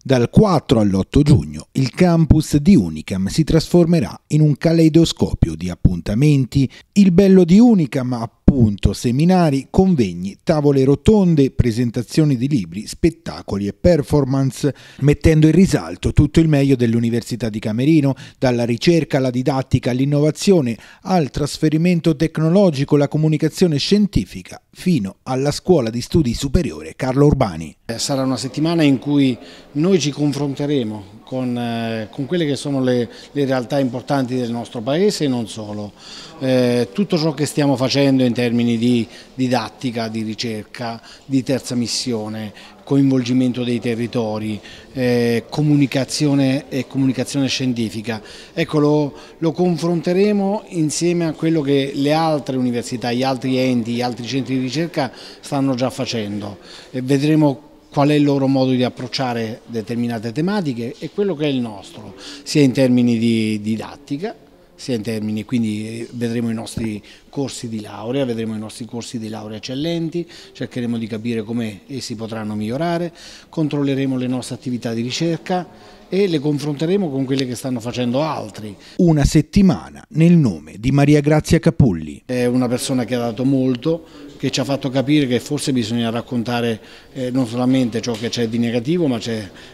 Dal 4 all'8 giugno il campus di Unicam si trasformerà in un caleidoscopio di appuntamenti. Il bello di Unicam, appunto, appunto seminari, convegni, tavole rotonde, presentazioni di libri, spettacoli e performance, mettendo in risalto tutto il meglio dell'Università di Camerino, dalla ricerca alla didattica all'innovazione, al trasferimento tecnologico, la comunicazione scientifica, fino alla scuola di studi superiore Carlo Urbani. Sarà una settimana in cui noi ci confronteremo con, eh, con quelle che sono le, le, realtà importanti del nostro paese e non solo. Eh, tutto ciò che stiamo facendo in termini di didattica, di ricerca, di terza missione, coinvolgimento dei territori, eh, comunicazione e comunicazione scientifica. Ecco, lo, lo, confronteremo insieme a quello che le altre università, gli altri enti, gli altri centri di ricerca stanno già facendo e vedremo qual è il loro modo di approcciare determinate tematiche e quello che è il nostro, sia in termini di didattica sia in termini, quindi eh, vedremo i nostri corsi di laurea, vedremo i nostri corsi di laurea eccellenti, cercheremo di capire come essi potranno migliorare, controlleremo le nostre attività di ricerca e le confronteremo con quelle che stanno facendo altri. Una settimana nel nome di Maria Grazia Capulli. È una persona che ha dato molto, che ci ha fatto capire che forse bisogna raccontare eh, non solamente ciò che c'è di negativo, ma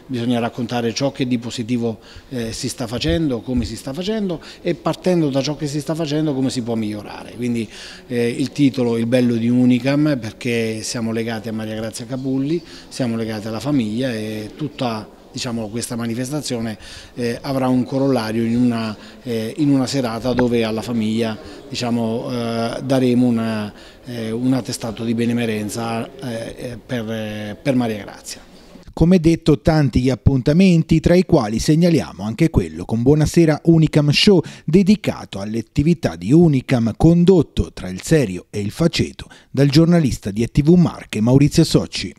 bisogna raccontare ciò che di positivo eh, si sta facendo, come si sta facendo e partecipare partendo da ciò che si sta facendo come si può migliorare. Quindi eh, il titolo Il bello di Unicam perché siamo legati a Maria Grazia Capulli, siamo legati alla famiglia e tutta diciamo, questa manifestazione eh, avrà un corollario in una, eh, in una, serata dove alla famiglia diciamo, eh, daremo una, eh, un attestato di benemerenza eh, eh, per, per Maria Grazia. Come detto, tanti gli appuntamenti, tra i quali segnaliamo anche quello con Buonasera Unicam Show, dedicato alle attività di Unicam, condotto tra il serio e il faceto dal giornalista di ETV Marche Maurizio Socci.